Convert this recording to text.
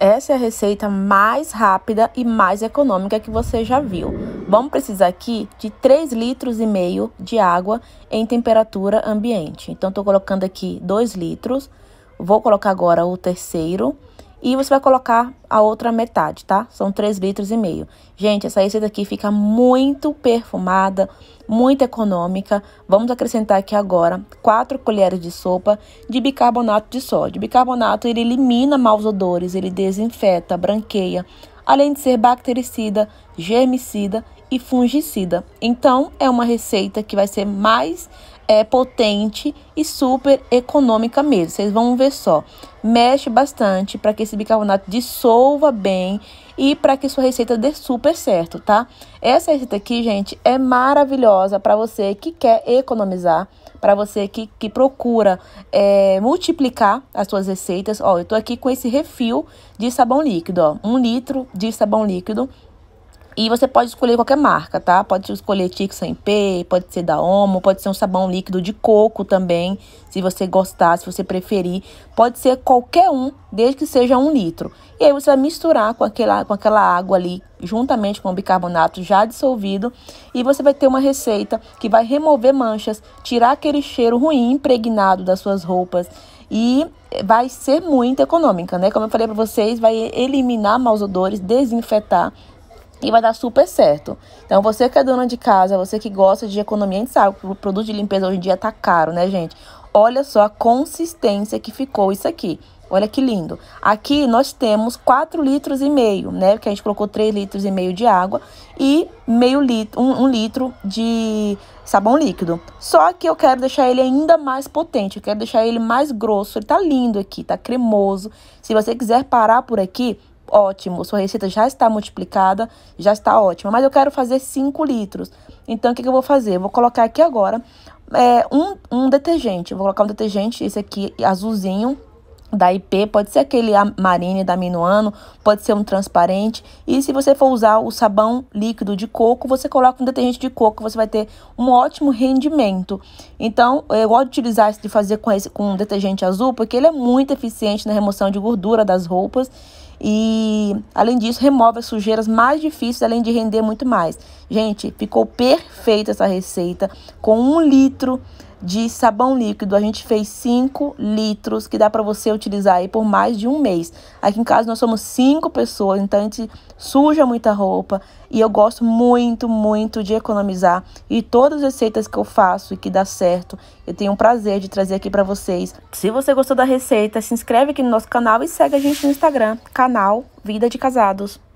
Essa é a receita mais rápida e mais econômica que você já viu. Vamos precisar aqui de 3 litros e meio de água em temperatura ambiente. Então, estou colocando aqui 2 litros. Vou colocar agora o terceiro e você vai colocar a outra metade, tá? São 3 litros e meio. Gente, essa receita aqui fica muito perfumada, muito econômica. Vamos acrescentar aqui agora 4 colheres de sopa de bicarbonato de sódio. bicarbonato, ele elimina maus odores, ele desinfeta, branqueia, além de ser bactericida, germicida e fungicida. Então, é uma receita que vai ser mais é potente e super econômica mesmo. Vocês vão ver só. Mexe bastante para que esse bicarbonato dissolva bem e para que sua receita dê super certo, tá? Essa receita aqui, gente, é maravilhosa para você que quer economizar, para você que, que procura é, multiplicar as suas receitas. Ó, eu tô aqui com esse refil de sabão líquido, ó, um litro de sabão líquido e você pode escolher qualquer marca, tá? Pode escolher Tic MP, P, pode ser da Omo, pode ser um sabão líquido de coco também, se você gostar, se você preferir. Pode ser qualquer um, desde que seja um litro. E aí você vai misturar com aquela, com aquela água ali, juntamente com o bicarbonato já dissolvido, e você vai ter uma receita que vai remover manchas, tirar aquele cheiro ruim impregnado das suas roupas e vai ser muito econômica, né? Como eu falei para vocês, vai eliminar maus odores, desinfetar e vai dar super certo. Então, você que é dona de casa, você que gosta de economia, a gente sabe que o produto de limpeza hoje em dia tá caro, né, gente? Olha só a consistência que ficou isso aqui. Olha que lindo. Aqui nós temos 4 litros e meio, né? Porque a gente colocou 3 litros e meio de água e meio litro, um, um, litro de sabão líquido. Só que eu quero deixar ele ainda mais potente, eu quero deixar ele mais grosso. Ele tá lindo aqui, tá cremoso. Se você quiser parar por aqui, ótimo, sua receita já está multiplicada, já está ótima. Mas eu quero fazer 5 litros. Então, o que, que, eu vou fazer? Eu vou colocar aqui agora é, um, um detergente. Eu vou colocar um detergente, esse aqui azulzinho, da IP, pode ser aquele Marine da Minuano, pode ser um transparente. E se você for usar o sabão líquido de coco, você coloca um detergente de coco, você vai ter um ótimo rendimento. Então, eu gosto de utilizar esse de fazer com esse com um detergente azul, porque ele é muito eficiente na remoção de gordura das roupas e, além disso, remove as sujeiras mais difíceis, além de render muito mais. Gente, ficou perfeita essa receita com um litro de sabão líquido, a gente fez 5 litros, que dá para você utilizar aí por mais de um mês. Aqui em casa nós somos 5 pessoas, então a gente suja muita roupa e eu gosto muito, muito de economizar. E todas as receitas que eu faço e que dá certo, eu tenho um prazer de trazer aqui para vocês. Se você gostou da receita, se inscreve aqui no nosso canal e segue a gente no Instagram, canal Vida de Casados.